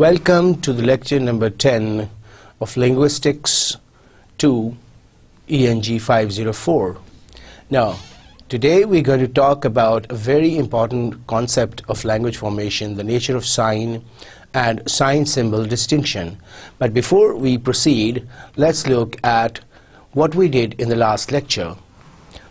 Welcome to the lecture number 10 of Linguistics 2 ENG 504. Now, today we're going to talk about a very important concept of language formation, the nature of sign and sign symbol distinction. But before we proceed, let's look at what we did in the last lecture.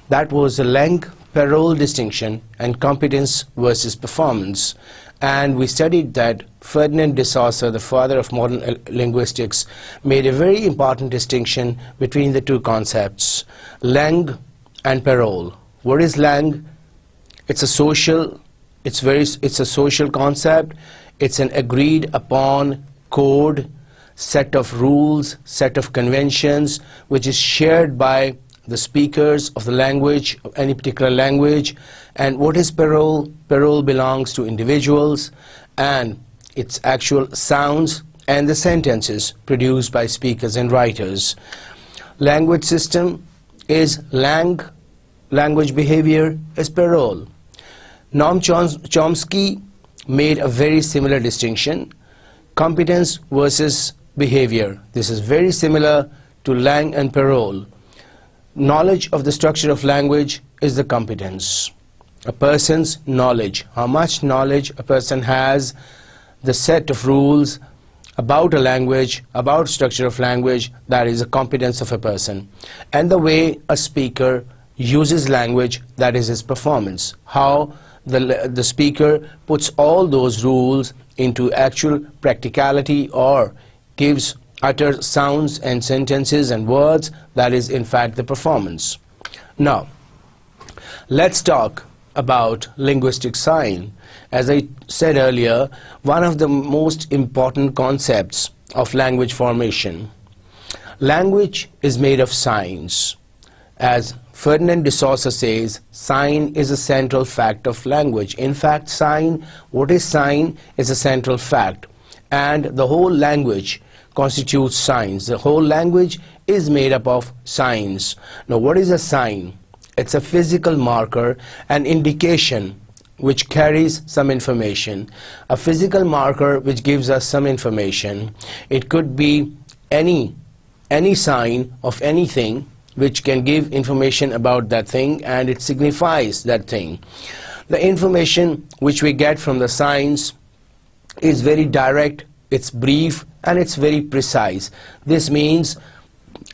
That was the length, parole distinction and competence versus performance and we studied that Ferdinand de Saussure, the father of modern linguistics, made a very important distinction between the two concepts, langue and parole. What is langue? It's a social, it's, very, it's a social concept. It's an agreed upon code, set of rules, set of conventions, which is shared by the speakers of the language, of any particular language, and what is parole? Parole belongs to individuals and its actual sounds and the sentences produced by speakers and writers. Language system is lang, language behavior is parole. Noam Chomsky made a very similar distinction, competence versus behavior. This is very similar to Lang and Parole. Knowledge of the structure of language is the competence a person's knowledge, how much knowledge a person has, the set of rules about a language, about structure of language, that is the competence of a person. And the way a speaker uses language, that is his performance. How the, the speaker puts all those rules into actual practicality or gives utter sounds and sentences and words, that is in fact the performance. Now, let's talk about linguistic sign. As I said earlier, one of the most important concepts of language formation. Language is made of signs. As Ferdinand de Saussure says, sign is a central fact of language. In fact, sign, what is sign, is a central fact. And the whole language constitutes signs. The whole language is made up of signs. Now, what is a sign? It's a physical marker, an indication which carries some information. A physical marker which gives us some information. It could be any, any sign of anything which can give information about that thing and it signifies that thing. The information which we get from the signs is very direct, it's brief and it's very precise. This means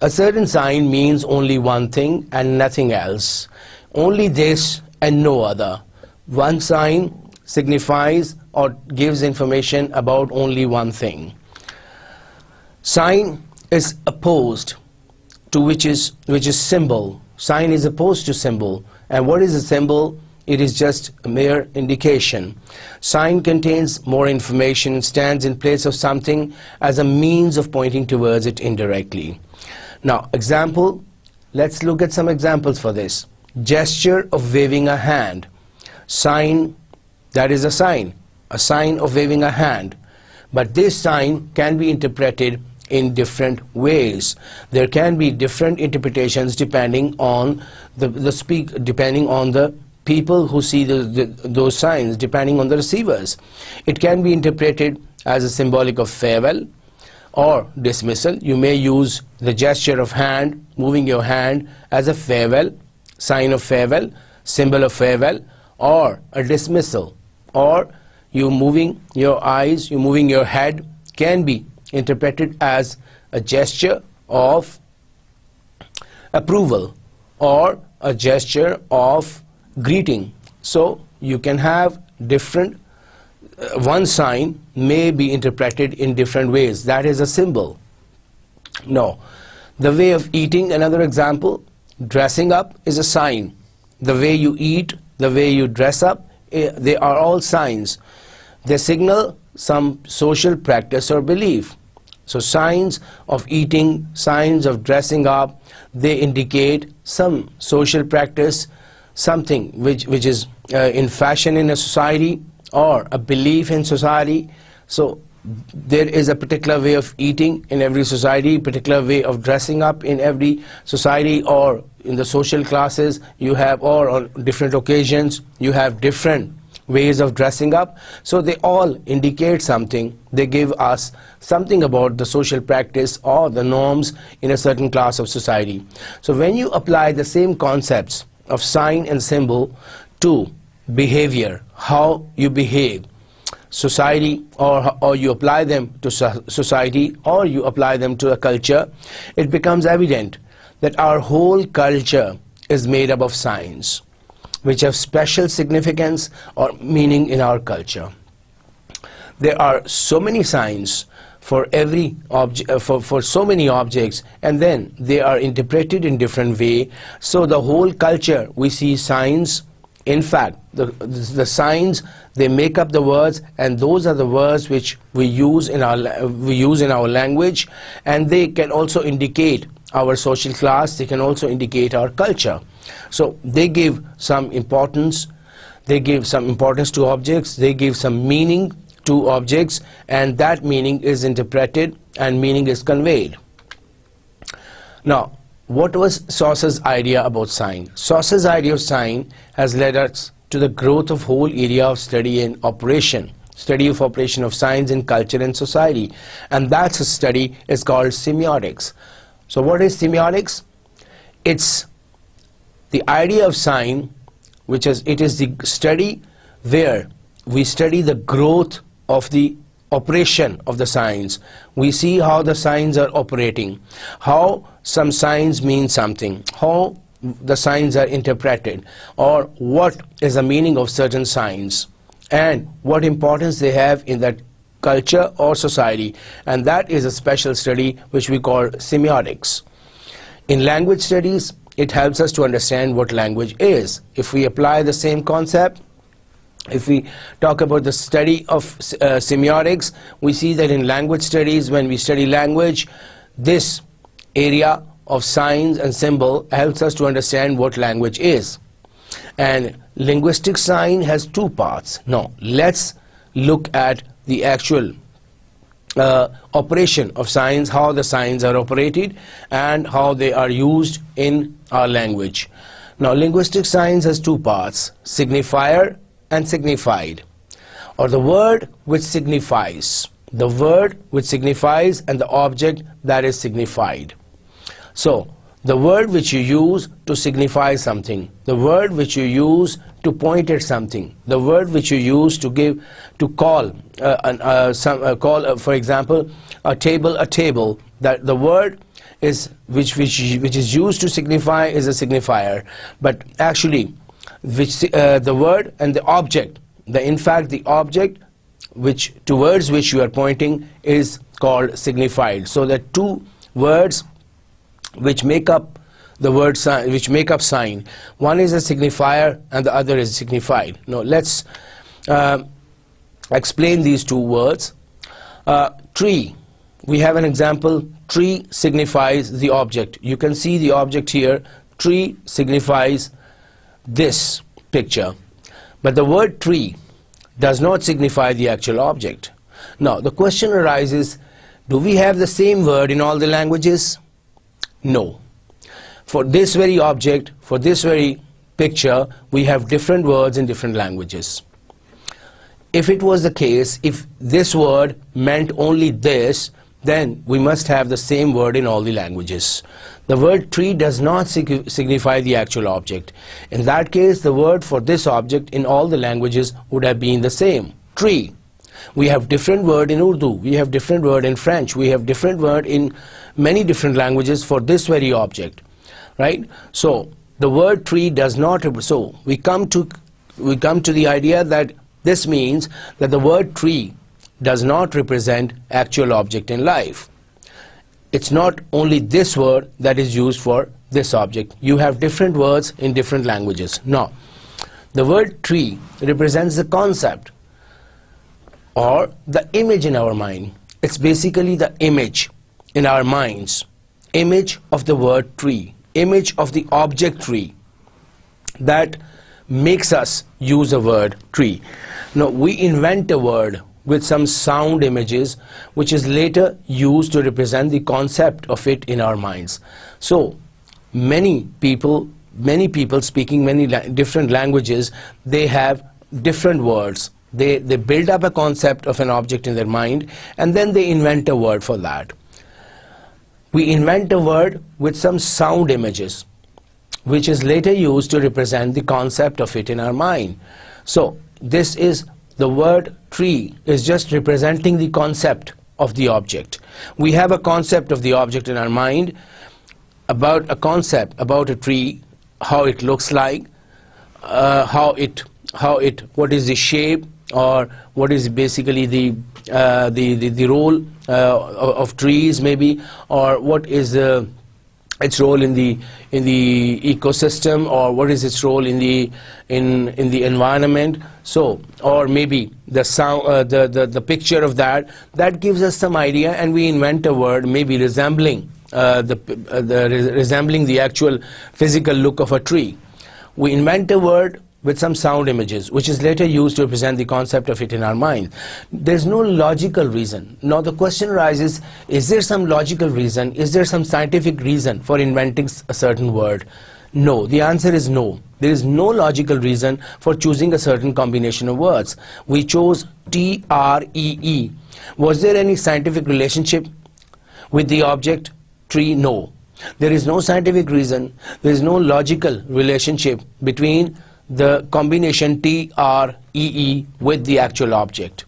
a certain sign means only one thing and nothing else, only this and no other. One sign signifies or gives information about only one thing. Sign is opposed to which is, which is symbol. Sign is opposed to symbol. And what is a symbol? It is just a mere indication. Sign contains more information, stands in place of something as a means of pointing towards it indirectly. Now, example, let's look at some examples for this. Gesture of waving a hand. Sign, that is a sign, a sign of waving a hand. But this sign can be interpreted in different ways. There can be different interpretations depending on the, the speak, depending on the people who see the, the, those signs, depending on the receivers. It can be interpreted as a symbolic of farewell, or dismissal. You may use the gesture of hand, moving your hand as a farewell, sign of farewell, symbol of farewell, or a dismissal. Or you moving your eyes, you moving your head can be interpreted as a gesture of approval or a gesture of greeting. So you can have different uh, one sign may be interpreted in different ways. That is a symbol. No. The way of eating, another example, dressing up is a sign. The way you eat, the way you dress up, eh, they are all signs. They signal some social practice or belief. So signs of eating, signs of dressing up, they indicate some social practice, something which, which is uh, in fashion in a society, or a belief in society. So there is a particular way of eating in every society, particular way of dressing up in every society or in the social classes you have or on different occasions you have different ways of dressing up. So they all indicate something. They give us something about the social practice or the norms in a certain class of society. So when you apply the same concepts of sign and symbol to behavior, how you behave, society or, or you apply them to society or you apply them to a culture, it becomes evident that our whole culture is made up of signs which have special significance or meaning in our culture. There are so many signs for every object, uh, for, for so many objects and then they are interpreted in different way so the whole culture we see signs in fact, the, the signs, they make up the words and those are the words which we use in our, we use in our language and they can also indicate our social class, they can also indicate our culture. So they give some importance, they give some importance to objects, they give some meaning to objects and that meaning is interpreted and meaning is conveyed. Now, what was Sauss's idea about sign? Sauss's idea of sign has led us to the growth of whole area of study and operation, study of operation of signs in culture and society. And that's a study is called semiotics. So what is semiotics? It's the idea of sign, which is it is the study where we study the growth of the operation of the signs. We see how the signs are operating, how some signs mean something, how the signs are interpreted, or what is the meaning of certain signs, and what importance they have in that culture or society. And that is a special study which we call semiotics. In language studies, it helps us to understand what language is. If we apply the same concept, if we talk about the study of uh, semiotics, we see that in language studies, when we study language, this area of signs and symbol helps us to understand what language is. And linguistic sign has two parts. Now, let's look at the actual uh, operation of signs, how the signs are operated and how they are used in our language. Now, linguistic signs has two parts, signifier and signified, or the word which signifies, the word which signifies and the object that is signified. So, the word which you use to signify something, the word which you use to point at something, the word which you use to give, to call, uh, an, uh, some, uh, call uh, for example, a table a table, that the word is which, which, which is used to signify is a signifier, but actually which, uh, the word and the object, the, in fact the object which towards which you are pointing is called signified. So the two words which make up the word sign, which make up sign. One is a signifier and the other is signified. Now let's uh, explain these two words. Uh, tree, we have an example, tree signifies the object. You can see the object here, tree signifies this picture. But the word tree does not signify the actual object. Now the question arises, do we have the same word in all the languages? No. For this very object, for this very picture, we have different words in different languages. If it was the case, if this word meant only this, then we must have the same word in all the languages. The word tree does not sig signify the actual object. In that case, the word for this object in all the languages would have been the same, tree. We have different word in Urdu, we have different word in French, we have different word in many different languages for this very object, right? So the word tree does not, so we come to, we come to the idea that this means that the word tree does not represent actual object in life. It's not only this word that is used for this object. You have different words in different languages. Now, the word tree represents the concept or the image in our mind. It's basically the image in our minds image of the word tree image of the object tree that makes us use the word tree now we invent a word with some sound images which is later used to represent the concept of it in our minds so many people many people speaking many la different languages they have different words they they build up a concept of an object in their mind and then they invent a word for that we invent a word with some sound images which is later used to represent the concept of it in our mind. So this is the word tree is just representing the concept of the object. We have a concept of the object in our mind about a concept about a tree, how it looks like, uh, how it, how it, what is the shape or what is basically the, uh, the, the, the role uh, of trees maybe or what is uh, its role in the in the ecosystem or what is its role in the in in the environment so or maybe the sound uh, the, the the picture of that that gives us some idea and we invent a word maybe resembling uh, the uh, the resembling the actual physical look of a tree we invent a word with some sound images, which is later used to represent the concept of it in our mind. There's no logical reason. Now the question arises, is there some logical reason? Is there some scientific reason for inventing a certain word? No, the answer is no. There is no logical reason for choosing a certain combination of words. We chose T-R-E-E. -E. Was there any scientific relationship with the object? Tree? No. There is no scientific reason. There is no logical relationship between the combination TREE with the actual object.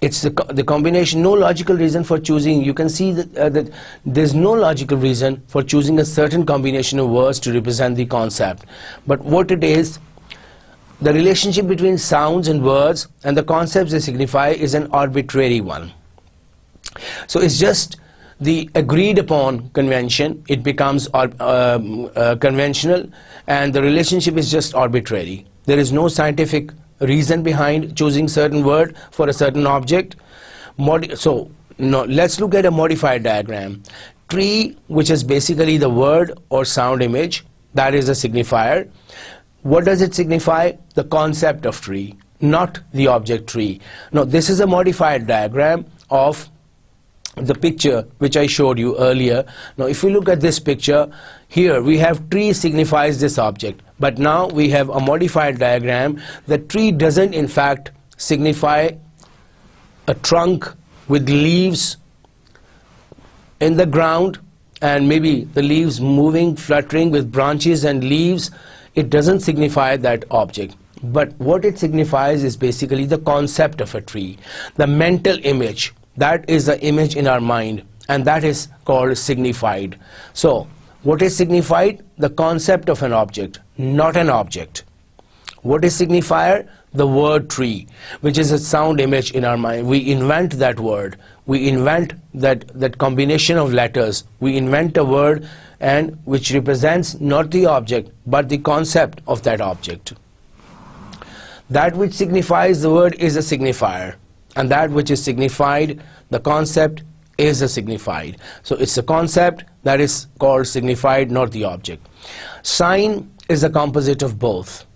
It's the, co the combination, no logical reason for choosing. You can see that, uh, that there's no logical reason for choosing a certain combination of words to represent the concept. But what it is, the relationship between sounds and words and the concepts they signify is an arbitrary one. So it's just the agreed upon convention, it becomes um, uh, conventional and the relationship is just arbitrary. There is no scientific reason behind choosing certain word for a certain object. Modi so no, let's look at a modified diagram. Tree, which is basically the word or sound image, that is a signifier. What does it signify? The concept of tree, not the object tree. Now, this is a modified diagram of the picture which I showed you earlier. Now if we look at this picture, here we have tree signifies this object. But now we have a modified diagram. The tree doesn't in fact signify a trunk with leaves in the ground and maybe the leaves moving, fluttering with branches and leaves. It doesn't signify that object but what it signifies is basically the concept of a tree, the mental image that is the image in our mind and that is called signified. So what is signified? The concept of an object, not an object. What is signifier? The word tree, which is a sound image in our mind. We invent that word. We invent that, that combination of letters. We invent a word and which represents not the object, but the concept of that object. That which signifies the word is a signifier and that which is signified, the concept is a signified. So it's a concept that is called signified, not the object. Sign is the composite of both.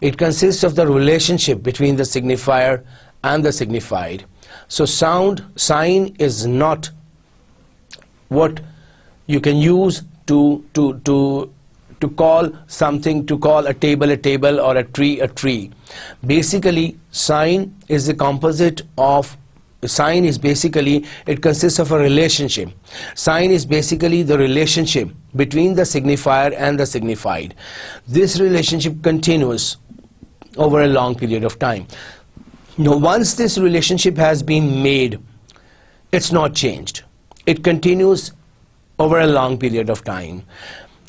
It consists of the relationship between the signifier and the signified. So sound, sign is not what you can use to, to, to to call something, to call a table a table or a tree a tree. Basically, sign is the composite of sign is basically it consists of a relationship sign is basically the relationship between the signifier and the signified this relationship continues over a long period of time now once this relationship has been made it's not changed it continues over a long period of time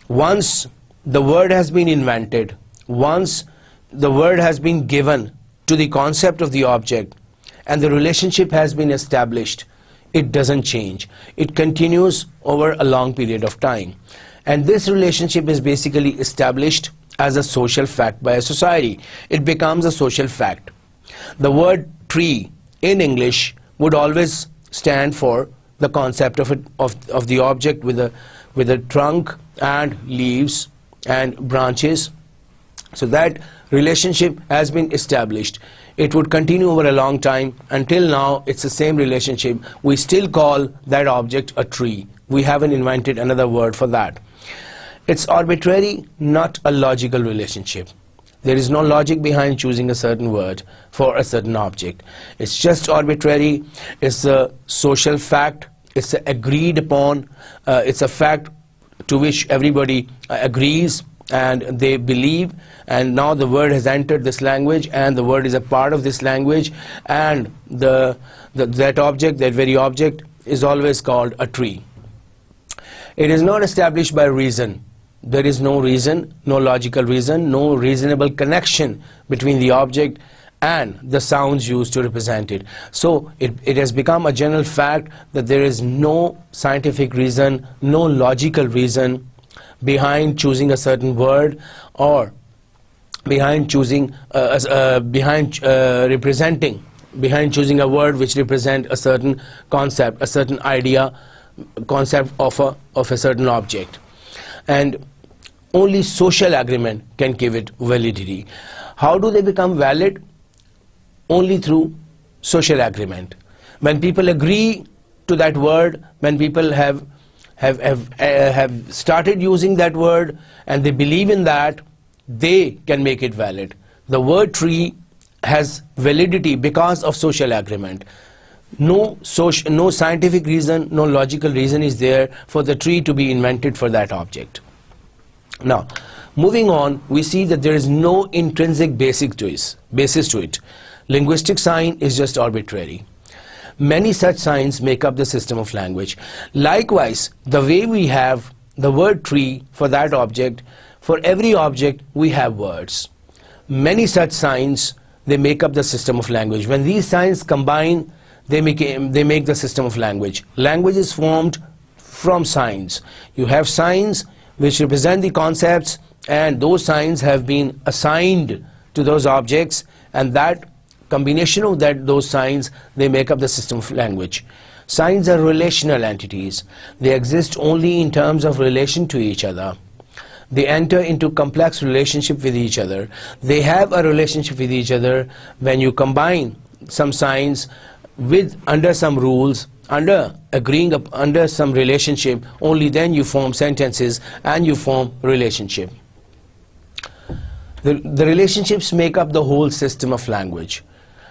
once the word has been invented, once the word has been given to the concept of the object and the relationship has been established, it doesn't change. It continues over a long period of time. And this relationship is basically established as a social fact by a society. It becomes a social fact. The word tree in English would always stand for the concept of, it, of, of the object with a, with a trunk and leaves and branches. So that relationship has been established. It would continue over a long time. Until now, it's the same relationship. We still call that object a tree. We haven't invented another word for that. It's arbitrary, not a logical relationship. There is no logic behind choosing a certain word for a certain object. It's just arbitrary. It's a social fact. It's agreed upon. Uh, it's a fact to which everybody uh, agrees and they believe and now the word has entered this language and the word is a part of this language and the, the that object that very object is always called a tree it is not established by reason there is no reason no logical reason no reasonable connection between the object and the sounds used to represent it. So it, it has become a general fact that there is no scientific reason, no logical reason behind choosing a certain word or behind choosing, uh, uh, behind uh, representing, behind choosing a word which represent a certain concept, a certain idea, concept of a, of a certain object. And only social agreement can give it validity. How do they become valid? only through social agreement. When people agree to that word, when people have have have, uh, have started using that word and they believe in that, they can make it valid. The word tree has validity because of social agreement. No, social, no scientific reason, no logical reason is there for the tree to be invented for that object. Now, moving on, we see that there is no intrinsic basic to it, basis to it. Linguistic sign is just arbitrary. Many such signs make up the system of language. Likewise, the way we have the word tree for that object, for every object we have words. Many such signs, they make up the system of language. When these signs combine, they make, they make the system of language. Language is formed from signs. You have signs which represent the concepts and those signs have been assigned to those objects and that Combination of that, those signs, they make up the system of language. Signs are relational entities. They exist only in terms of relation to each other. They enter into complex relationship with each other. They have a relationship with each other when you combine some signs with under some rules, under agreeing up, under some relationship, only then you form sentences and you form relationship. The, the relationships make up the whole system of language.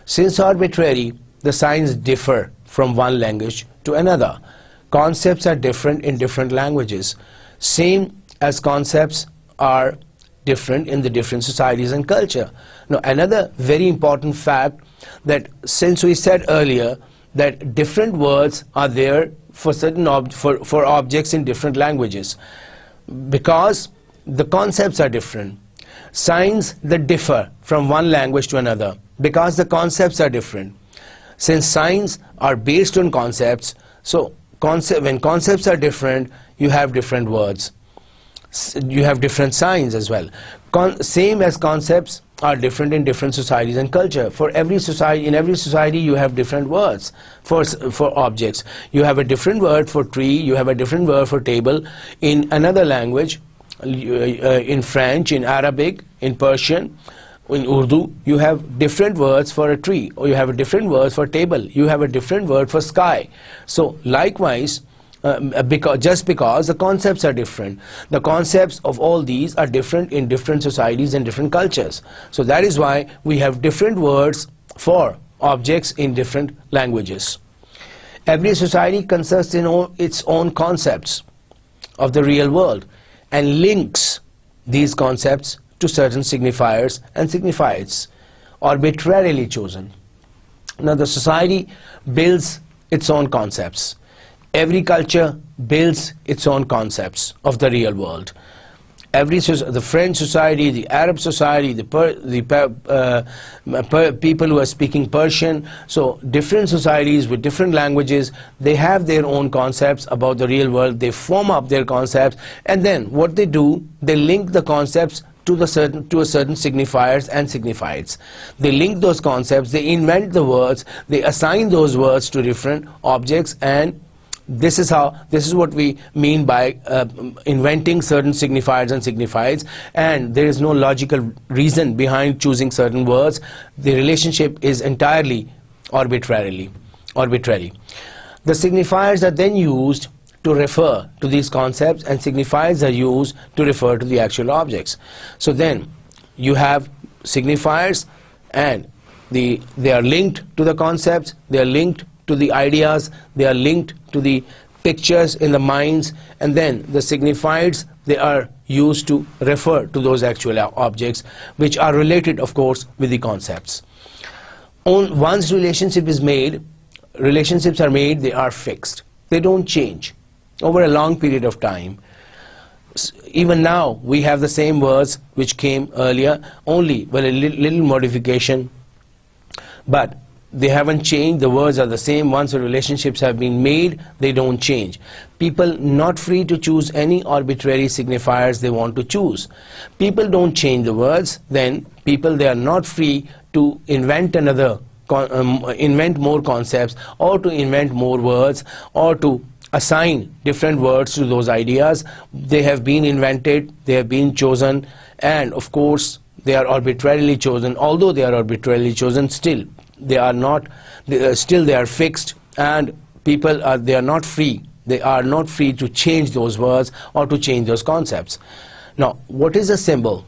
Since arbitrary, the signs differ from one language to another. Concepts are different in different languages, same as concepts are different in the different societies and culture. Now, another very important fact that since we said earlier that different words are there for certain ob for, for objects in different languages because the concepts are different signs that differ from one language to another because the concepts are different. Since signs are based on concepts, so concept, when concepts are different, you have different words. You have different signs as well. Con same as concepts are different in different societies and culture. For every society, in every society, you have different words for, for objects. You have a different word for tree, you have a different word for table. In another language, uh, in French, in Arabic, in Persian, in Urdu, you have different words for a tree, or you have a different word for table, you have a different word for sky. So likewise, um, uh, because, just because the concepts are different. The concepts of all these are different in different societies and different cultures. So that is why we have different words for objects in different languages. Every society consists in its own concepts of the real world and links these concepts to certain signifiers and signifieds arbitrarily chosen. Now the society builds its own concepts. Every culture builds its own concepts of the real world. Every the French society, the Arab society, the, per, the per, uh, per, people who are speaking Persian. So different societies with different languages, they have their own concepts about the real world. They form up their concepts, and then what they do, they link the concepts to the certain to a certain signifiers and signifieds. They link those concepts. They invent the words. They assign those words to different objects and this is how this is what we mean by uh, inventing certain signifiers and signifieds and there is no logical reason behind choosing certain words the relationship is entirely arbitrarily arbitrary the signifiers are then used to refer to these concepts and signifiers are used to refer to the actual objects so then you have signifiers and the they are linked to the concepts they are linked to the ideas, they are linked to the pictures in the minds and then the signifieds they are used to refer to those actual objects which are related of course with the concepts. once relationship is made, relationships are made, they are fixed. They don't change over a long period of time. Even now we have the same words which came earlier only with a little modification but they haven't changed, the words are the same, once the relationships have been made, they don't change. People not free to choose any arbitrary signifiers they want to choose. People don't change the words, then people they are not free to invent another, um, invent more concepts or to invent more words or to assign different words to those ideas. They have been invented, they have been chosen and of course they are arbitrarily chosen, although they are arbitrarily chosen still they are not they, uh, still they are fixed and people are they are not free they are not free to change those words or to change those concepts now what is a symbol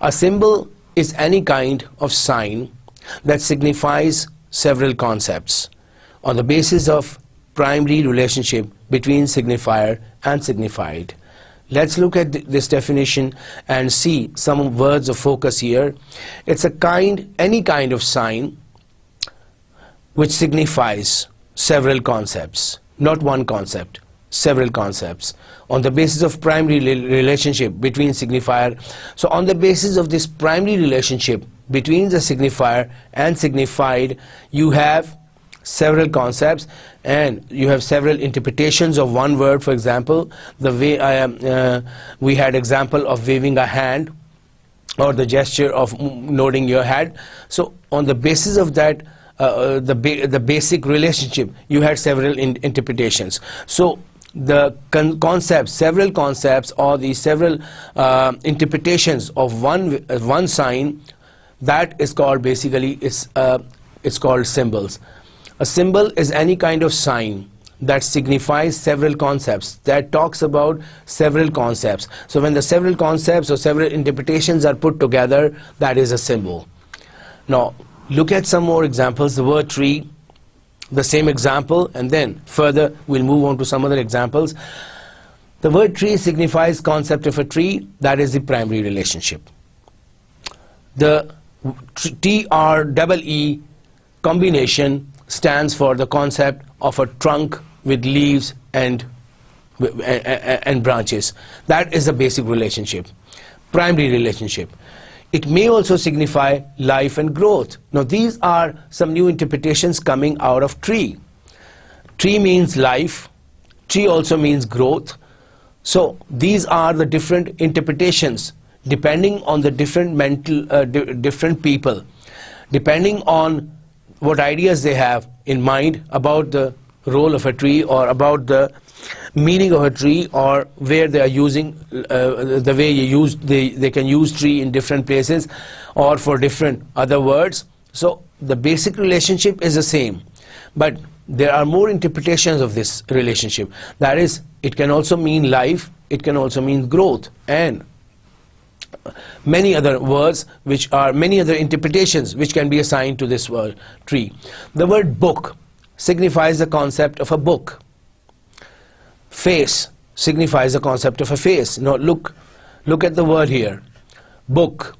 a symbol is any kind of sign that signifies several concepts on the basis of primary relationship between signifier and signified Let's look at th this definition and see some words of focus here. It's a kind, any kind of sign which signifies several concepts, not one concept, several concepts on the basis of primary relationship between signifier. So on the basis of this primary relationship between the signifier and signified, you have several concepts and you have several interpretations of one word for example the way I am uh, we had example of waving a hand or the gesture of nodding your head so on the basis of that uh, uh, the, ba the basic relationship, you had several in interpretations. So the con concepts, several concepts or the several uh, interpretations of one, uh, one sign, that is called basically, it's, uh, it's called symbols. A symbol is any kind of sign that signifies several concepts that talks about several concepts so when the several concepts or several interpretations are put together that is a symbol now Look at some more examples, the word tree, the same example, and then further we'll move on to some other examples. The word tree signifies concept of a tree, that is the primary relationship. The TREE combination stands for the concept of a trunk with leaves and, and branches. That is the basic relationship, primary relationship. It may also signify life and growth. Now these are some new interpretations coming out of tree. Tree means life. Tree also means growth. So these are the different interpretations depending on the different mental, uh, di different people, depending on what ideas they have in mind about the role of a tree or about the meaning of a tree or where they are using uh, the way you use they, they can use tree in different places or for different other words so the basic relationship is the same but there are more interpretations of this relationship that is it can also mean life it can also mean growth and many other words which are many other interpretations which can be assigned to this word tree the word book signifies the concept of a book Face signifies the concept of a face. Now look, look at the word here. Book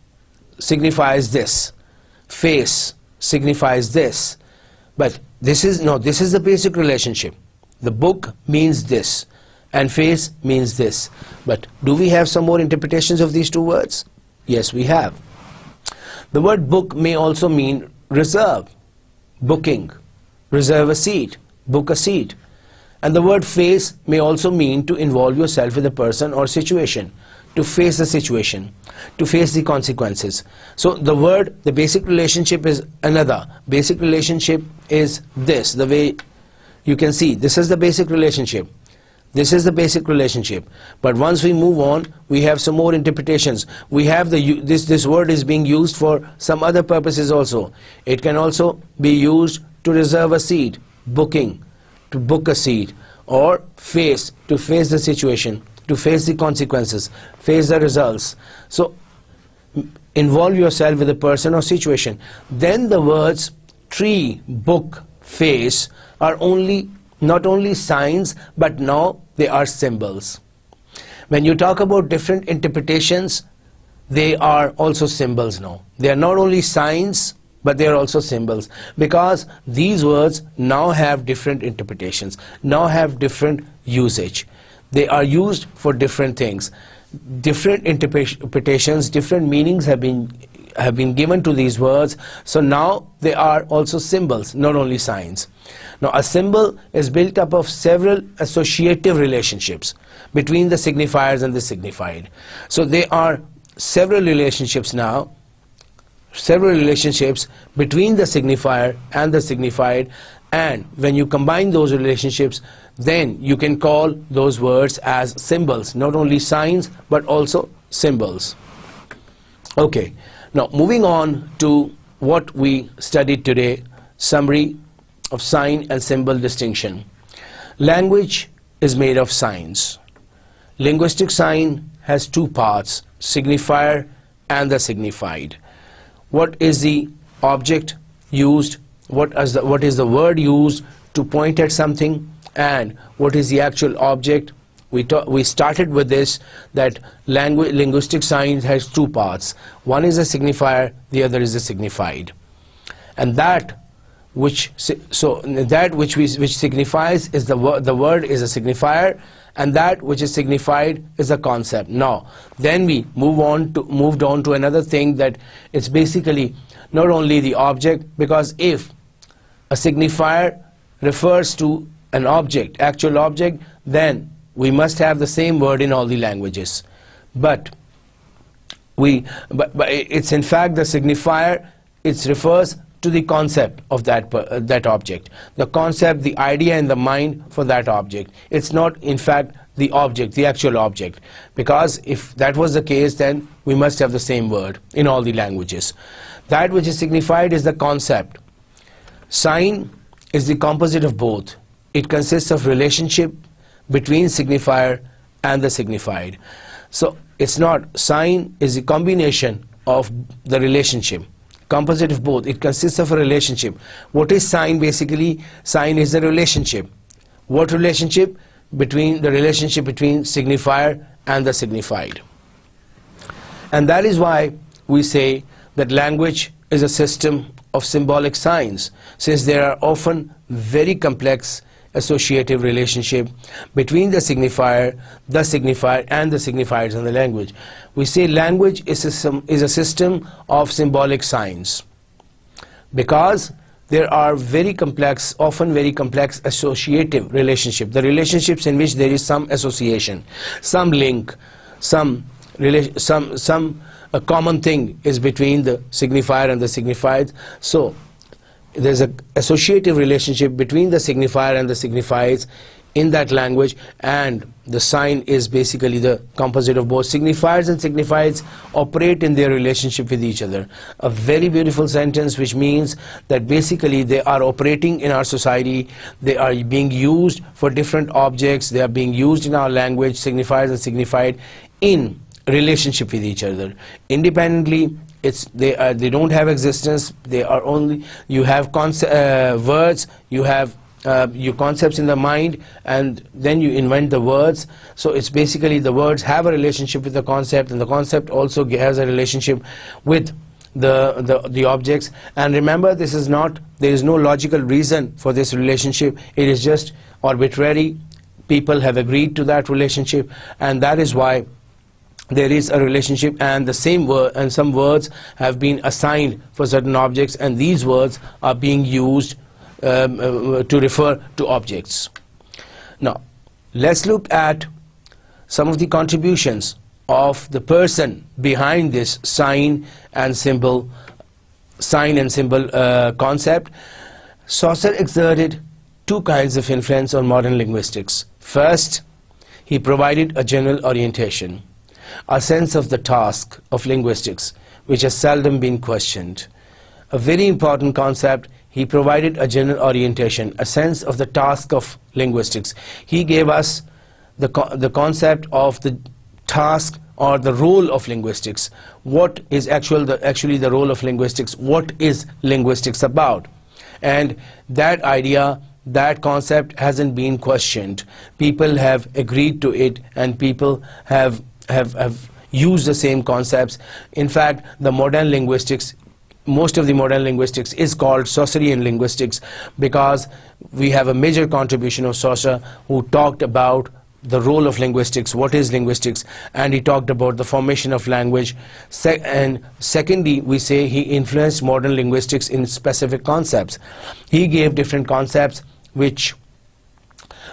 signifies this. Face signifies this. But this is, no, this is the basic relationship. The book means this and face means this. But do we have some more interpretations of these two words? Yes, we have. The word book may also mean reserve, booking, reserve a seat, book a seat, and the word face may also mean to involve yourself with a person or situation, to face the situation, to face the consequences. So the word, the basic relationship is another. Basic relationship is this, the way you can see. This is the basic relationship. This is the basic relationship. But once we move on, we have some more interpretations. We have the this this word is being used for some other purposes also. It can also be used to reserve a seat, booking, to book a seat or face, to face the situation, to face the consequences, face the results. So involve yourself with a person or situation. Then the words tree, book, face are only not only signs but now they are symbols. When you talk about different interpretations, they are also symbols now. They are not only signs but they are also symbols because these words now have different interpretations now have different usage they are used for different things different interpretations different meanings have been have been given to these words so now they are also symbols not only signs now a symbol is built up of several associative relationships between the signifiers and the signified so they are several relationships now several relationships between the signifier and the signified and when you combine those relationships then you can call those words as symbols not only signs but also symbols okay now moving on to what we studied today summary of sign and symbol distinction language is made of signs linguistic sign has two parts signifier and the signified what is the object used, what is the, what is the word used to point at something and what is the actual object. We, we started with this that language, linguistic science has two parts. One is a signifier, the other is a signified. And that which, so that which, we, which signifies is the, word. the word is a signifier and that which is signified is a concept. Now, then we move on to moved on to another thing that it's basically not only the object because if a signifier refers to an object, actual object, then we must have the same word in all the languages. But we, but, but it's in fact the signifier. It refers to the concept of that, uh, that object. The concept, the idea in the mind for that object. It's not, in fact, the object, the actual object. Because if that was the case, then we must have the same word in all the languages. That which is signified is the concept. Sign is the composite of both. It consists of relationship between signifier and the signified. So it's not sign is the combination of the relationship composite of both. It consists of a relationship. What is sign basically? Sign is a relationship. What relationship? Between the relationship between signifier and the signified. And that is why we say that language is a system of symbolic signs since there are often very complex associative relationship between the signifier, the signifier, and the signifiers in the language. We say language is a, system, is a system of symbolic signs because there are very complex, often very complex associative relationship, the relationships in which there is some association, some link, some, some, some a common thing is between the signifier and the signified. So there's an associative relationship between the signifier and the signifies in that language and the sign is basically the composite of both signifiers and signifies operate in their relationship with each other a very beautiful sentence which means that basically they are operating in our society they are being used for different objects they are being used in our language signifiers and signified in relationship with each other independently it's they are they don't have existence they are only you have uh, words you have uh, your concepts in the mind and then you invent the words so it's basically the words have a relationship with the concept and the concept also has a relationship with the, the the objects and remember this is not there is no logical reason for this relationship it is just arbitrary people have agreed to that relationship and that is why there is a relationship and the same word and some words have been assigned for certain objects and these words are being used um, uh, to refer to objects. Now let's look at some of the contributions of the person behind this sign and symbol sign and symbol uh, concept. Saucer exerted two kinds of influence on modern linguistics. First, he provided a general orientation. A sense of the task of linguistics, which has seldom been questioned. A very important concept, he provided a general orientation, a sense of the task of linguistics. He gave us the, co the concept of the task or the role of linguistics. What is actual the, actually the role of linguistics? What is linguistics about? And that idea, that concept hasn't been questioned. People have agreed to it and people have have, have used the same concepts. In fact, the modern linguistics most of the modern linguistics is called Saussurian linguistics because we have a major contribution of Saussure who talked about the role of linguistics, what is linguistics, and he talked about the formation of language. Se and secondly, we say he influenced modern linguistics in specific concepts. He gave different concepts which,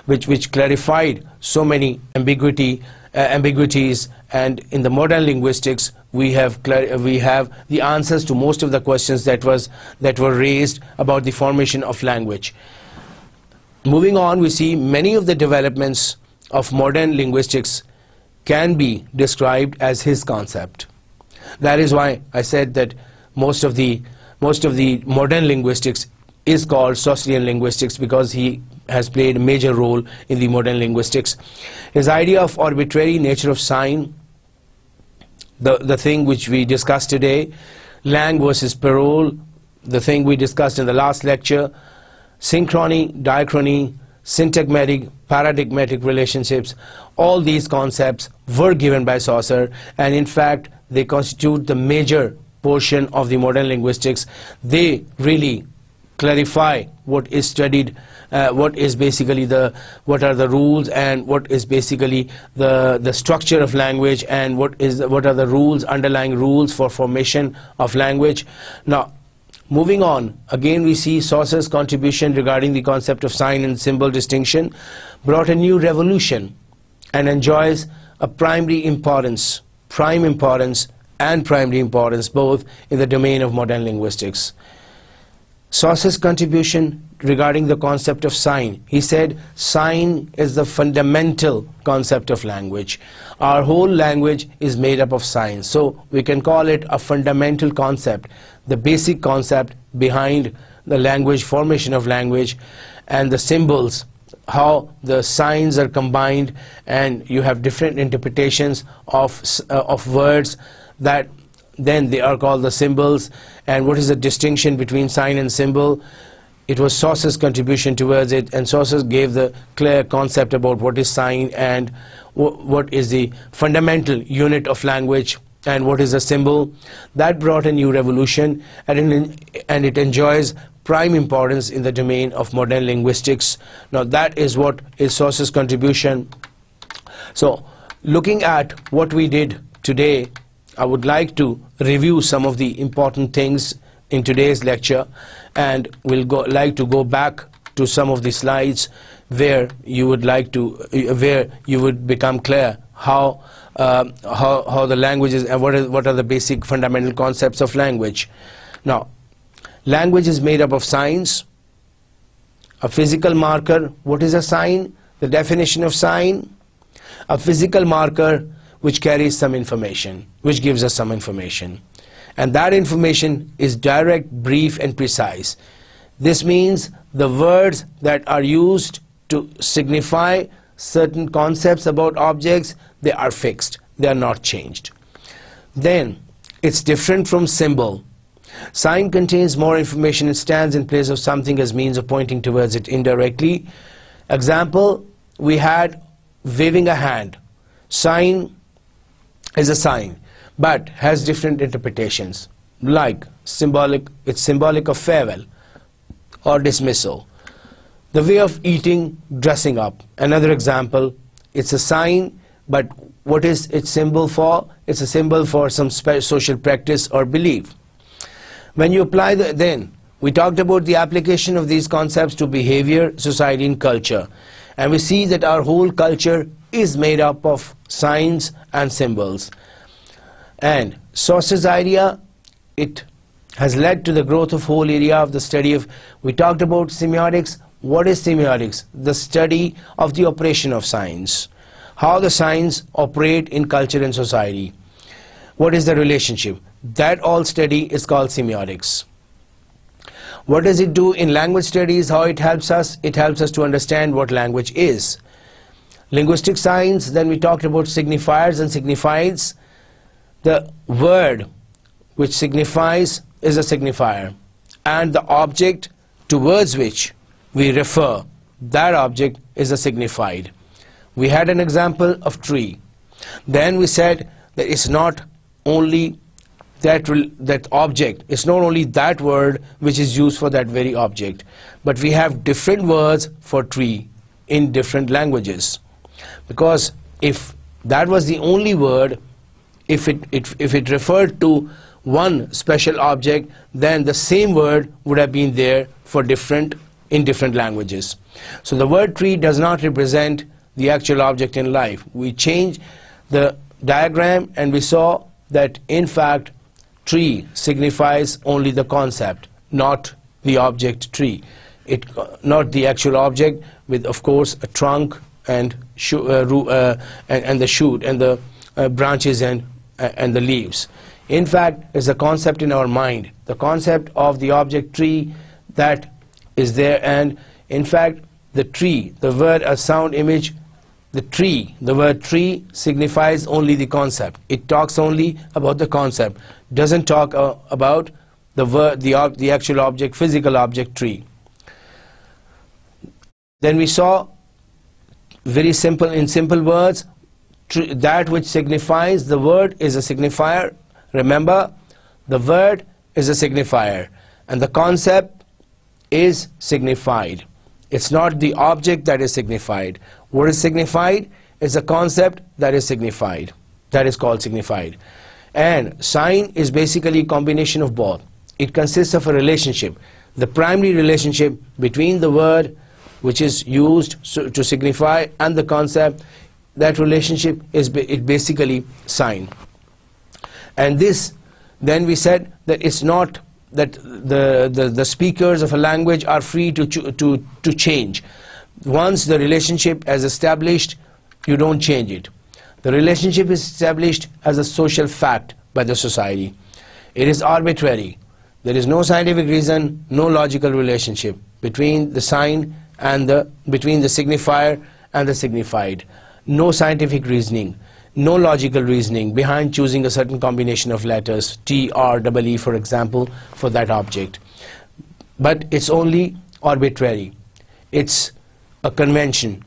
which, which clarified so many ambiguity uh, ambiguities and in the modern linguistics we have uh, we have the answers to most of the questions that was that were raised about the formation of language moving on we see many of the developments of modern linguistics can be described as his concept that is why i said that most of the most of the modern linguistics is called Saussurean linguistics because he has played a major role in the modern linguistics. His idea of arbitrary nature of sign, the, the thing which we discussed today, Lang versus Parole, the thing we discussed in the last lecture, synchrony, diachrony, syntagmatic, paradigmatic relationships, all these concepts were given by Saucer and in fact they constitute the major portion of the modern linguistics. They really clarify what is studied uh, what is basically the what are the rules and what is basically the the structure of language and what is the, what are the rules underlying rules for formation of language now Moving on, again we see Saucer's contribution regarding the concept of sign and symbol distinction brought a new revolution and enjoys a primary importance, prime importance and primary importance both in the domain of modern linguistics. Saucer's contribution regarding the concept of sign. He said sign is the fundamental concept of language. Our whole language is made up of signs. So we can call it a fundamental concept, the basic concept behind the language, formation of language and the symbols, how the signs are combined and you have different interpretations of, uh, of words that then they are called the symbols and what is the distinction between sign and symbol it was Sauce's contribution towards it, and Sauce gave the clear concept about what is sign and what is the fundamental unit of language and what is a symbol. That brought a new revolution, and it, and it enjoys prime importance in the domain of modern linguistics. Now, that is what is Sauce's contribution. So, looking at what we did today, I would like to review some of the important things in today's lecture and we'll go, like to go back to some of the slides where you would like to, where you would become clear how, uh, how, how the is and what what are the basic fundamental concepts of language. Now, language is made up of signs, a physical marker, what is a sign? The definition of sign, a physical marker which carries some information, which gives us some information and that information is direct, brief, and precise. This means the words that are used to signify certain concepts about objects, they are fixed, they are not changed. Then, it's different from symbol. Sign contains more information, it stands in place of something as means of pointing towards it indirectly. Example, we had waving a hand. Sign is a sign but has different interpretations like symbolic it's symbolic of farewell or dismissal the way of eating dressing up another example it's a sign but what is its symbol for it's a symbol for some social practice or belief when you apply the, then we talked about the application of these concepts to behavior society and culture and we see that our whole culture is made up of signs and symbols and sources idea, it has led to the growth of whole area of the study of, we talked about semiotics, what is semiotics? The study of the operation of science. How the science operate in culture and society. What is the relationship? That all study is called semiotics. What does it do in language studies? How it helps us? It helps us to understand what language is. Linguistic science, then we talked about signifiers and signifieds the word which signifies is a signifier and the object towards which we refer that object is a signified we had an example of tree then we said that it's not only that that object it's not only that word which is used for that very object but we have different words for tree in different languages because if that was the only word if it, it, if it referred to one special object, then the same word would have been there for different, in different languages. So the word tree does not represent the actual object in life. We change the diagram and we saw that in fact tree signifies only the concept, not the object tree. It, not the actual object with of course a trunk and, uh, uh, and, and, the shoot and the uh, branches and and the leaves. In fact, is a concept in our mind, the concept of the object tree that is there and in fact the tree, the word a sound image, the tree, the word tree signifies only the concept. It talks only about the concept, doesn't talk uh, about the, word, the, the actual object, physical object tree. Then we saw very simple, in simple words, that which signifies the word is a signifier. Remember, the word is a signifier and the concept is signified. It's not the object that is signified. What is signified is a concept that is signified. That is called signified. And sign is basically a combination of both. It consists of a relationship. The primary relationship between the word which is used to signify and the concept that relationship is it basically sign. And this, then we said that it's not that the, the, the speakers of a language are free to, to, to change. Once the relationship is established, you don't change it. The relationship is established as a social fact by the society. It is arbitrary. There is no scientific reason, no logical relationship between the sign and the, between the signifier and the signified no scientific reasoning, no logical reasoning behind choosing a certain combination of letters, T, R, double E, for example, for that object. But it's only arbitrary. It's a convention.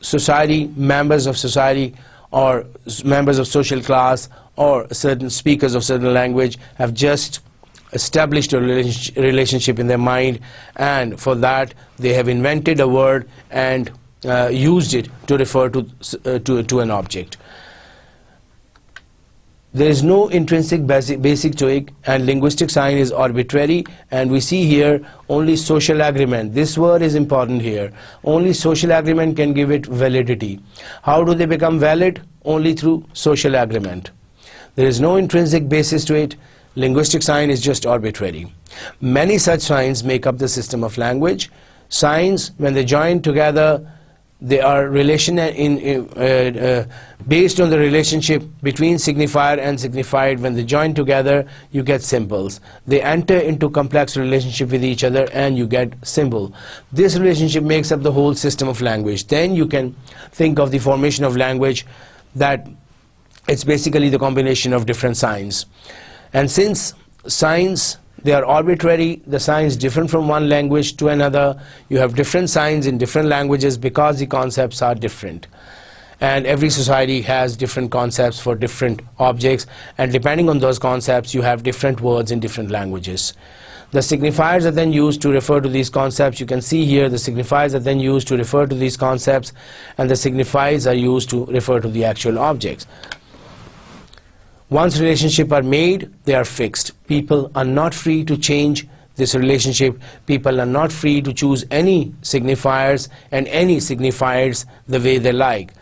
Society, members of society, or members of social class, or certain speakers of certain language have just established a relationship in their mind, and for that they have invented a word and uh, used it to refer to, uh, to, to an object. There is no intrinsic basic, basic to it and linguistic sign is arbitrary and we see here only social agreement. This word is important here. Only social agreement can give it validity. How do they become valid? Only through social agreement. There is no intrinsic basis to it. Linguistic sign is just arbitrary. Many such signs make up the system of language. Signs, when they join together, they are relation in, in uh, uh, based on the relationship between signifier and signified when they join together you get symbols they enter into complex relationship with each other and you get symbol this relationship makes up the whole system of language then you can think of the formation of language that it's basically the combination of different signs and since signs they are arbitrary. The signs different from one language to another. You have different signs in different languages because the concepts are different. And every society has different concepts for different objects. And depending on those concepts, you have different words in different languages. The signifiers are then used to refer to these concepts. You can see here the signifiers are then used to refer to these concepts and the signifiers are used to refer to the actual objects. Once relationships are made, they are fixed. People are not free to change this relationship. People are not free to choose any signifiers and any signifiers the way they like.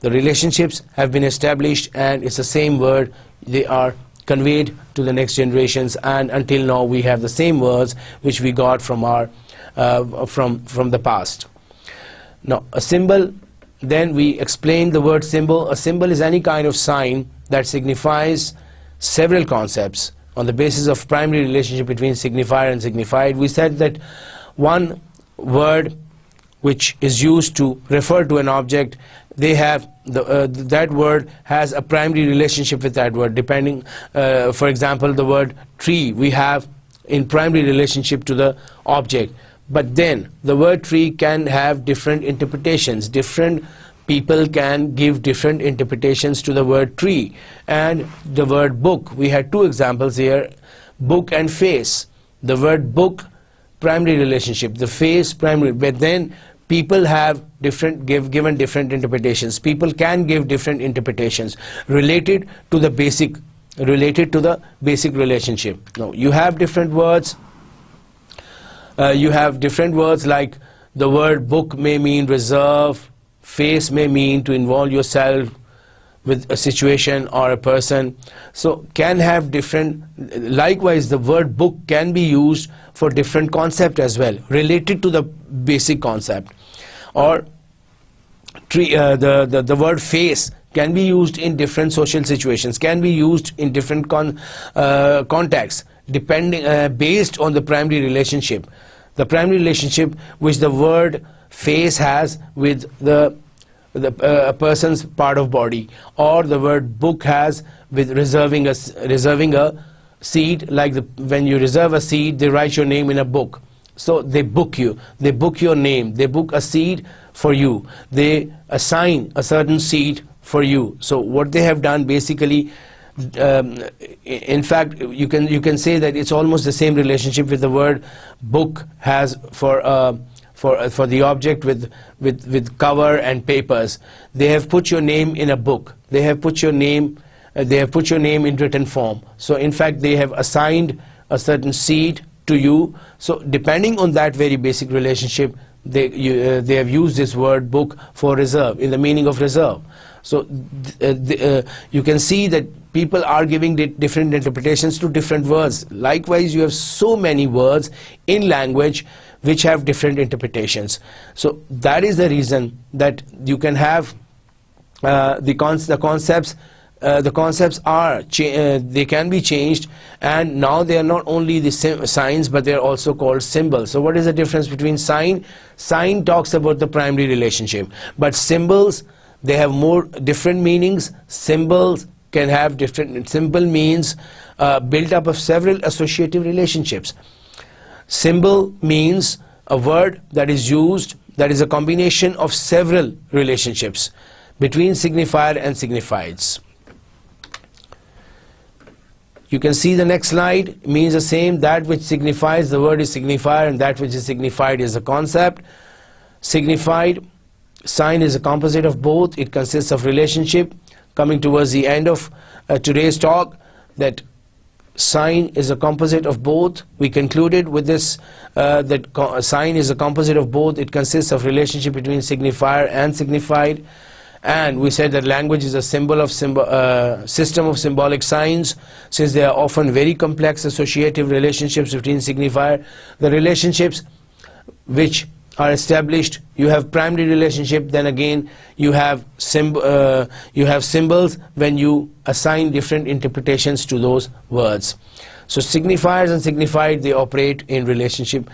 The relationships have been established and it's the same word. They are conveyed to the next generations and until now we have the same words which we got from our uh, from from the past now a symbol then we explained the word symbol. A symbol is any kind of sign that signifies several concepts on the basis of primary relationship between signifier and signified. We said that one word which is used to refer to an object they have the, uh, that word has a primary relationship with that word depending uh, for example the word tree we have in primary relationship to the object but then the word tree can have different interpretations. Different people can give different interpretations to the word tree. And the word book, we had two examples here, book and face. The word book, primary relationship. The face, primary. But then people have different give given different interpretations people can give different interpretations related to the basic related to the basic relationship now you have different words uh, you have different words like the word book may mean reserve, face may mean to involve yourself with a situation or a person. So can have different, likewise the word book can be used for different concept as well, related to the basic concept. Or tree, uh, the, the, the word face can be used in different social situations, can be used in different con, uh, contexts depending uh, based on the primary relationship the primary relationship which the word face has with the the uh, person's part of body or the word book has with reserving a reserving a seat like the, when you reserve a seat they write your name in a book so they book you they book your name they book a seat for you they assign a certain seat for you so what they have done basically um, in fact, you can you can say that it's almost the same relationship with the word book has for. Uh, for, uh, for the object with, with, with cover and papers. They have put your name in a book. They have put your name, uh, they have put your name in written form. So in fact, they have assigned a certain seed to you. So depending on that very basic relationship, they, you, uh, they have used this word book for reserve, in the meaning of reserve. So uh, uh, you can see that people are giving different interpretations to different words. Likewise, you have so many words in language which have different interpretations. So that is the reason that you can have uh, the, con the concepts uh, the concepts are uh, they can be changed and now they are not only the signs but they are also called symbols so what is the difference between sign sign talks about the primary relationship but symbols they have more different meanings. Symbols can have different symbol means uh, built up of several associative relationships. Symbol means a word that is used that is a combination of several relationships between signifier and signifieds. You can see the next slide means the same that which signifies the word is signifier and that which is signified is a concept. Signified Sign is a composite of both. It consists of relationship. Coming towards the end of uh, today's talk, that sign is a composite of both. We concluded with this uh, that sign is a composite of both. It consists of relationship between signifier and signified. And we said that language is a symbol of symbol, uh, system of symbolic signs. Since there are often very complex associative relationships between signifier, the relationships which are established, you have primary relationship, then again you have, uh, you have symbols when you assign different interpretations to those words. So signifiers and signified, they operate in relationship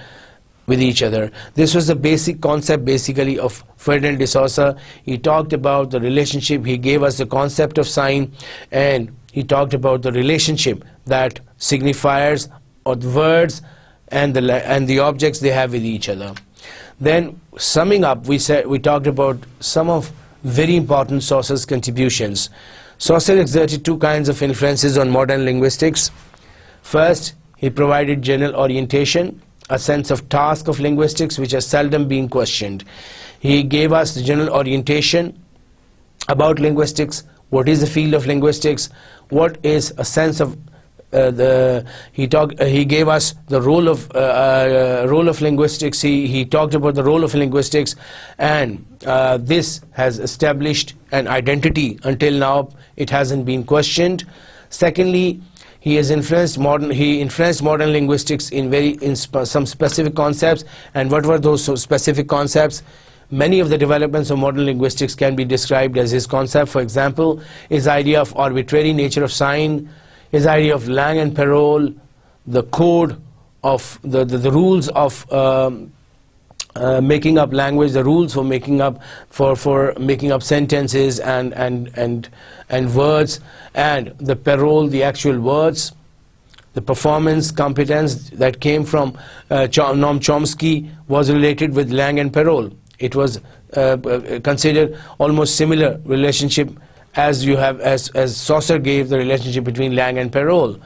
with each other. This was the basic concept basically of Ferdinand de Saussure. He talked about the relationship, he gave us the concept of sign and he talked about the relationship that signifiers or words and the, and the objects they have with each other. Then summing up, we said we talked about some of very important Saussures' contributions. Saussure exerted two kinds of influences on modern linguistics. First, he provided general orientation, a sense of task of linguistics which has seldom been questioned. He gave us the general orientation about linguistics, what is the field of linguistics, what is a sense of uh, the he talked uh, he gave us the role of uh, uh role of linguistics he he talked about the role of linguistics and uh, this has established an identity until now it hasn't been questioned secondly he has influenced modern he influenced modern linguistics in very in sp some specific concepts and what were those so specific concepts many of the developments of modern linguistics can be described as his concept for example his idea of arbitrary nature of sign his idea of Lang and Parole, the code of the, the, the rules of um, uh, making up language, the rules for making up for, for making up sentences and, and, and, and words, and the parole, the actual words, the performance competence that came from uh, Noam Chomsky was related with Lang and parole. It was uh, uh, considered almost similar relationship as you have, as, as Saucer gave the relationship between Lang and Perol.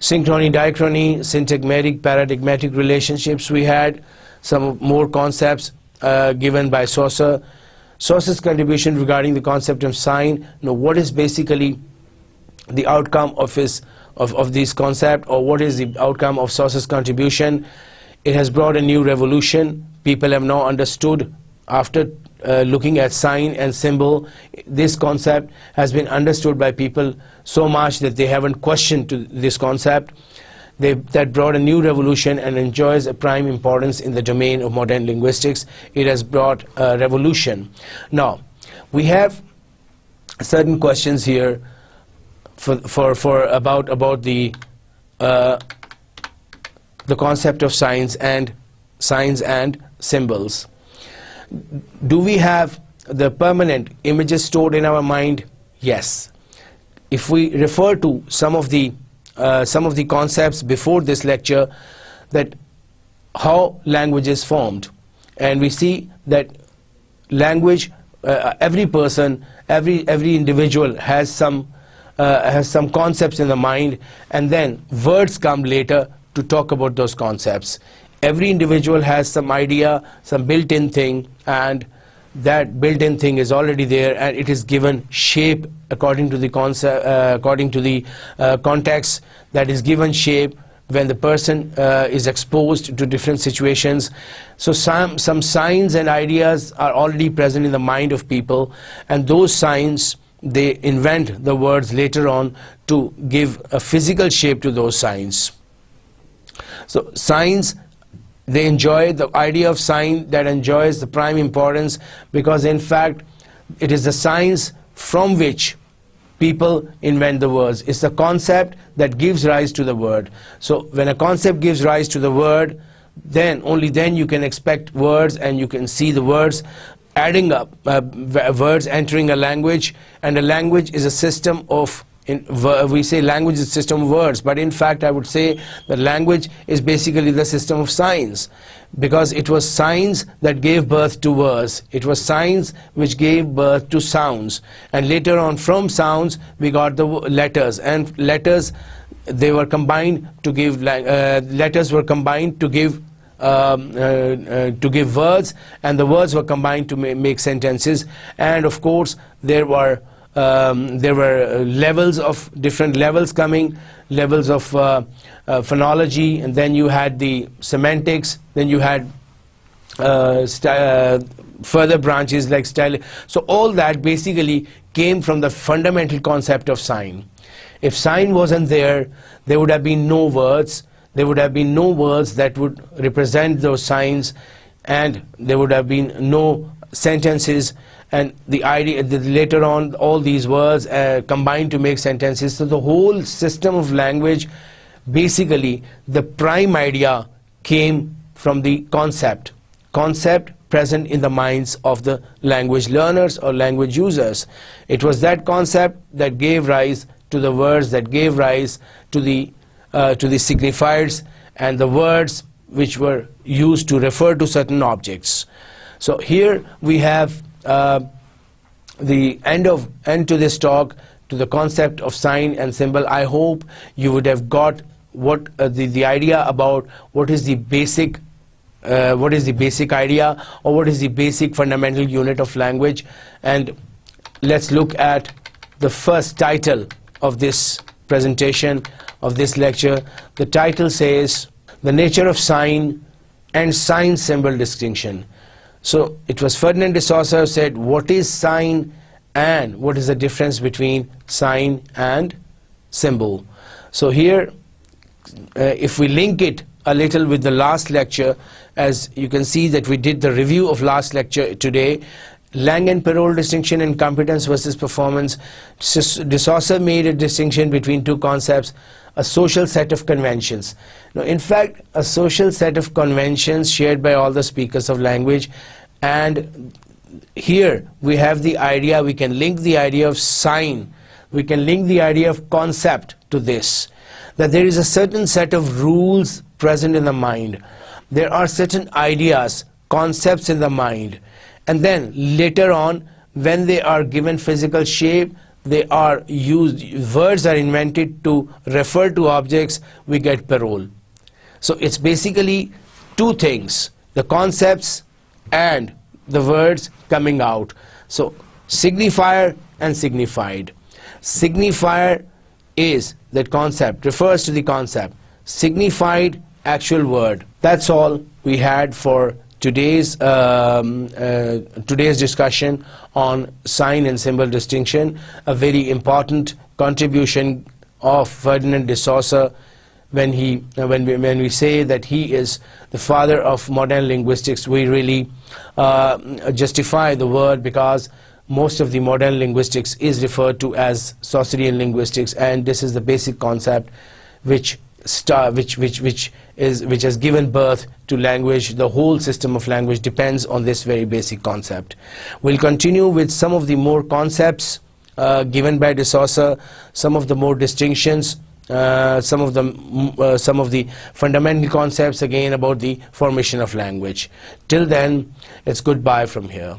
Synchrony, diachrony, syntagmatic, paradigmatic relationships we had, some more concepts uh, given by Saucer. Saucer's contribution regarding the concept of sign, you know, what is basically the outcome of his of, of this concept or what is the outcome of Saucer's contribution. It has brought a new revolution. People have now understood after uh, looking at sign and symbol, this concept has been understood by people so much that they haven't questioned this concept. They, that brought a new revolution and enjoys a prime importance in the domain of modern linguistics. It has brought a revolution. Now, we have certain questions here for, for, for about, about the, uh, the concept of signs and signs and symbols do we have the permanent images stored in our mind? Yes. If we refer to some of the uh, some of the concepts before this lecture, that how language is formed, and we see that language, uh, every person, every every individual has some uh, has some concepts in the mind, and then words come later to talk about those concepts every individual has some idea, some built-in thing, and that built-in thing is already there, and it is given shape according to the concept, uh, according to the uh, context that is given shape when the person uh, is exposed to different situations. So some, some signs and ideas are already present in the mind of people, and those signs they invent the words later on to give a physical shape to those signs. So signs they enjoy the idea of science that enjoys the prime importance because in fact it is the science from which people invent the words. It's the concept that gives rise to the word. So when a concept gives rise to the word, then only then you can expect words and you can see the words adding up, uh, words entering a language and a language is a system of in, we say language is system of words, but in fact I would say that language is basically the system of signs because it was signs that gave birth to words. It was signs which gave birth to sounds. And later on from sounds we got the letters and letters they were combined to give uh, letters were combined to give um, uh, uh, to give words and the words were combined to ma make sentences and of course there were um, there were uh, levels of different levels coming, levels of uh, uh, phonology, and then you had the semantics, then you had uh, uh, further branches like style. So all that basically came from the fundamental concept of sign. If sign wasn't there, there would have been no words, there would have been no words that would represent those signs, and there would have been no sentences and the idea later on all these words uh, combined to make sentences so the whole system of language basically the prime idea came from the concept concept present in the minds of the language learners or language users it was that concept that gave rise to the words that gave rise to the uh, to the signifiers and the words which were used to refer to certain objects so here we have um, the end of end to this talk to the concept of sign and symbol. I hope you would have got what uh, the the idea about what is the basic. Uh, what is the basic idea or what is the basic fundamental unit of language and let's look at the first title of this presentation of this lecture the title says the nature of sign and sign symbol distinction so it was Ferdinand de Saussure who said, what is sign and what is the difference between sign and symbol? So here, uh, if we link it a little with the last lecture, as you can see that we did the review of last lecture today, Lang and Parole distinction in competence versus performance. De Saussure made a distinction between two concepts, a social set of conventions. Now, in fact, a social set of conventions shared by all the speakers of language and here we have the idea, we can link the idea of sign, we can link the idea of concept to this, that there is a certain set of rules present in the mind. There are certain ideas, concepts in the mind. And then later on, when they are given physical shape, they are used, words are invented to refer to objects, we get parole. So it's basically two things, the concepts and the words coming out. So signifier and signified. Signifier is that concept, refers to the concept. Signified, actual word. That's all we had for today's um, uh, today's discussion on sign and symbol distinction, a very important contribution of Ferdinand de Saussure when he uh, when we, when we say that he is the father of modern linguistics, we really uh, justify the word because most of the modern linguistics is referred to as Saussurean linguistics, and this is the basic concept which star, which, which, which, is, which has given birth to language, the whole system of language depends on this very basic concept. We'll continue with some of the more concepts uh, given by De Saussure, some of the more distinctions, uh, some of the mm, uh, some of the fundamental concepts again about the formation of language. Till then, it's goodbye from here.